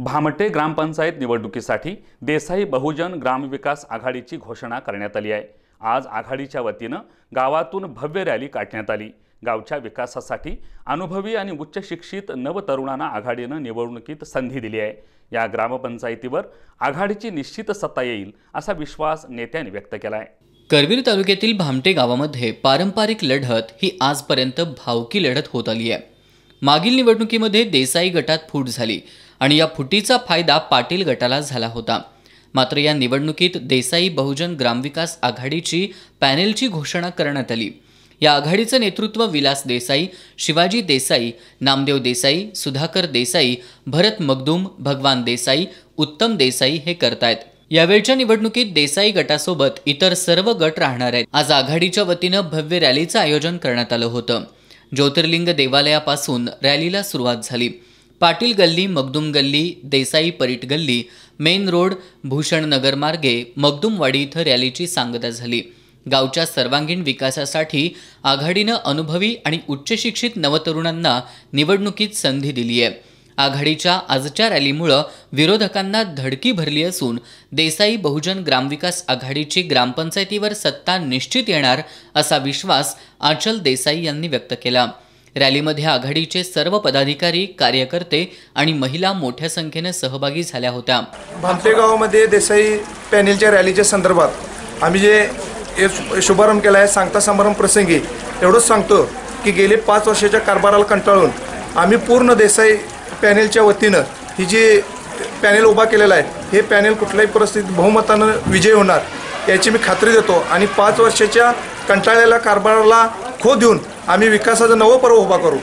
भामटे ग्रामपंचायत निवडणुकीसाठी देसाई बहुजन ग्रामविकास आघाडीची घोषणा करण्यात आली आहे आज आघाडीच्या वतीनं गावातून भव्य रॅली काढण्यात आली गावच्या विकासासाठी अनुभवी आणि उच्च शिक्षित नवतरुणांना आघाडीनं निवडणुकीत संधी दिली आहे या ग्रामपंचायतीवर आघाडीची निश्चित सत्ता येईल असा विश्वास नेत्यांनी व्यक्त केला आहे करवीर तालुक्यातील भामटे गावामध्ये पारंपरिक लढत ही आजपर्यंत भावकी लढत होत आली आहे मागील निवडणुकीमध्ये देसाई गटात फूट झाली आणि या फुटीचा फायदा पाटील गटाला झाला होता मात्र या निवडणुकीत देसाई बहुजन ग्रामविकास आघाडीची पॅनेलची घोषणा करण्यात आली या आघाडीचं नेतृत्व विलास देसाई शिवाजी देसाई नामदेव देसाई सुधाकर देसाई भरत मगदूम भगवान देसाई उत्तम देसाई हे करतायत यावेळच्या निवडणुकीत देसाई गटासोबत इतर सर्व गट राहणार आहेत आज आघाडीच्या वतीनं भव्य रॅलीचं आयोजन करण्यात आलं होतं ज्योतिर्लिंग देवालयापासून रॅलीला सुरुवात झाली पाटील गल्ली मगदुम गल्ली देसाई परीट गल्ली मेन रोड भूषण नगर मार्गे इथं रॅलीची सांगता झाली गावच्या सर्वांगीण विकासासाठी आघाडीनं अनुभवी आणि उच्च शिक्षित नवतरुणांना निवडणुकीत संधी दिली आहे आघाडीच्या आजच्या रॅलीमुळं विरोधकांना धडकी भरली असून देसाई बहुजन ग्रामविकास आघाडीची ग्रामपंचायतीवर सत्ता निश्चित येणार असा विश्वास आचल देसाई यांनी व्यक्त केला रॅलीमध्ये आघाडीचे सर्व पदाधिकारी कार्यकर्ते आणि महिला मोठ्या संख्येने सहभागी झाल्या होत्या भामतेगावमध्ये देसाई पॅनेलच्या रॅलीच्या संदर्भात आम्ही जे शुभारंभ केला आहे सांगता समारंभ प्रसंगी एवढंच सांगतो की गेले पाच वर्षाच्या कारभाराला कंटाळून आम्ही पूर्ण देसाई पॅनेलच्या वतीनं ही जी पॅनेल उभा केलेला आहे हे पॅनेल कुठल्याही परिस्थितीत बहुमतानं विजय होणार याची मी खात्री देतो आणि पाच वर्षाच्या कंटाळलेल्या कारभाराला खो देऊन आम्ही विकासाचा नवं पर्व उभा करू